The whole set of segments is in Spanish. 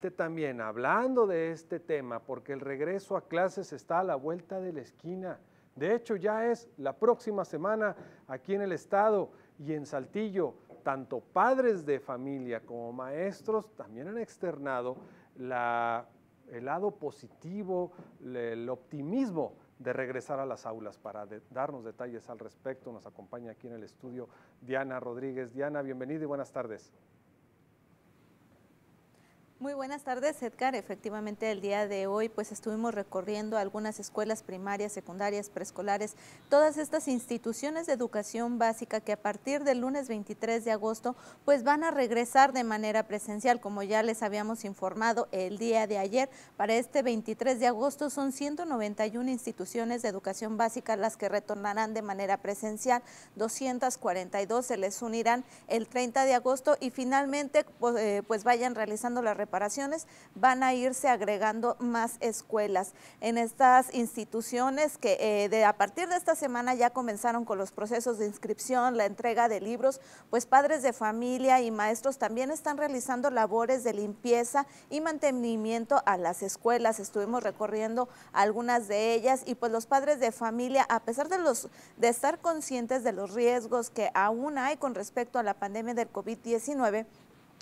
Este también hablando de este tema, porque el regreso a clases está a la vuelta de la esquina. De hecho, ya es la próxima semana aquí en el estado y en Saltillo, tanto padres de familia como maestros también han externado el lado positivo, el optimismo de regresar a las aulas. Para darnos detalles al respecto, nos acompaña aquí en el estudio Diana Rodríguez. Diana, bienvenida y buenas tardes. Muy buenas tardes, Edgar. Efectivamente, el día de hoy pues estuvimos recorriendo algunas escuelas primarias, secundarias, preescolares, todas estas instituciones de educación básica que a partir del lunes 23 de agosto pues van a regresar de manera presencial, como ya les habíamos informado el día de ayer. Para este 23 de agosto son 191 instituciones de educación básica las que retornarán de manera presencial, 242 se les unirán el 30 de agosto y finalmente pues, eh, pues vayan realizando la van a irse agregando más escuelas. En estas instituciones que eh, a partir de esta semana ya comenzaron con los procesos de inscripción, la entrega de libros, pues padres de familia y maestros también están realizando labores de limpieza y mantenimiento a las escuelas. Estuvimos recorriendo algunas de ellas y pues los padres de familia, a pesar de, los, de estar conscientes de los riesgos que aún hay con respecto a la pandemia del COVID-19,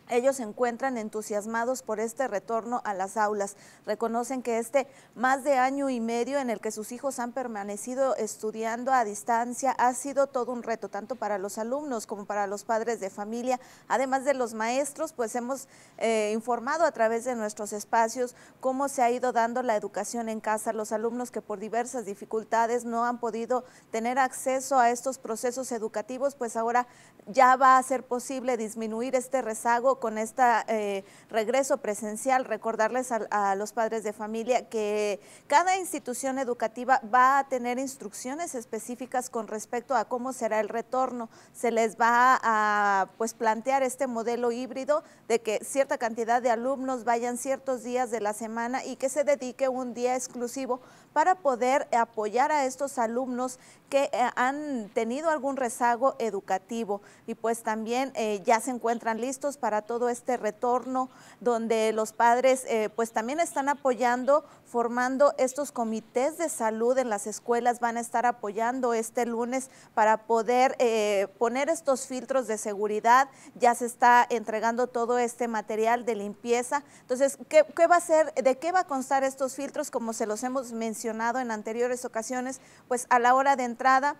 ellos se encuentran entusiasmados por este retorno a las aulas. Reconocen que este más de año y medio en el que sus hijos han permanecido estudiando a distancia ha sido todo un reto, tanto para los alumnos como para los padres de familia. Además de los maestros, pues hemos eh, informado a través de nuestros espacios cómo se ha ido dando la educación en casa. Los alumnos que por diversas dificultades no han podido tener acceso a estos procesos educativos, pues ahora ya va a ser posible disminuir este rezago con este regreso presencial, recordarles a, los padres de familia que cada institución educativa va a tener instrucciones específicas con respecto a cómo será el retorno. Se les va a pues plantear este modelo híbrido de que cierta cantidad de alumnos vayan ciertos días de la semana y que se dedique un día exclusivo para poder apoyar a estos alumnos que eh, han tenido algún rezago educativo y pues también eh, ya se encuentran listos para todo este retorno, donde los padres eh, pues también están apoyando, formando estos comités de salud en las escuelas, van a estar apoyando este lunes para poder eh, poner estos filtros de seguridad, ya se está entregando todo este material de limpieza. Entonces, ¿qué, qué va a ser, de qué va a constar estos filtros? Como se los hemos mencionado en anteriores ocasiones, pues a la hora de entrada,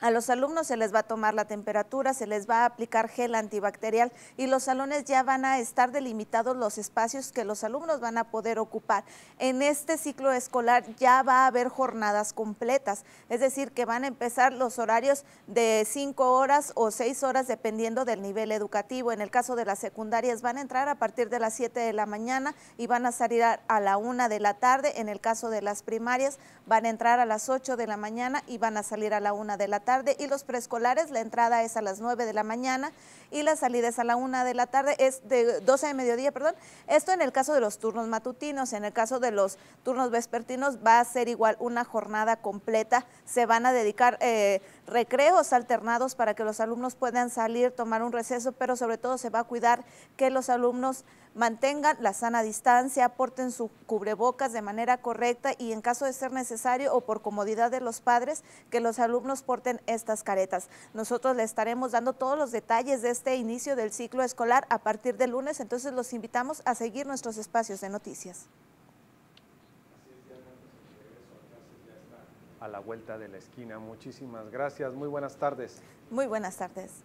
a los alumnos se les va a tomar la temperatura, se les va a aplicar gel antibacterial y los salones ya van a estar delimitados los espacios que los alumnos van a poder ocupar. En este ciclo escolar ya va a haber jornadas completas, es decir, que van a empezar los horarios de 5 horas o 6 horas dependiendo del nivel educativo. En el caso de las secundarias van a entrar a partir de las 7 de la mañana y van a salir a, la una de la tarde. En el caso de las primarias van a entrar a las 8 de la mañana y van a salir a la 1 de la tarde y los preescolares, la entrada es a las 9 de la mañana y la salida es a la 1 de la tarde, es de 12 de mediodía, perdón. Esto en el caso de los turnos matutinos, en el caso de los turnos vespertinos va a ser igual una jornada completa, se van a dedicar eh, recreos alternados para que los alumnos puedan salir, tomar un receso, pero sobre todo se va a cuidar que los alumnos mantengan la sana distancia, aporten su cubrebocas de manera correcta y en caso de ser necesario o por comodidad de los padres, que los alumnos porten estas caretas. Nosotros le estaremos dando todos los detalles de este inicio del ciclo escolar a partir del lunes, entonces los invitamos a seguir nuestros espacios de noticias. a la vuelta de la esquina. Muchísimas gracias. Muy buenas tardes. Muy buenas tardes.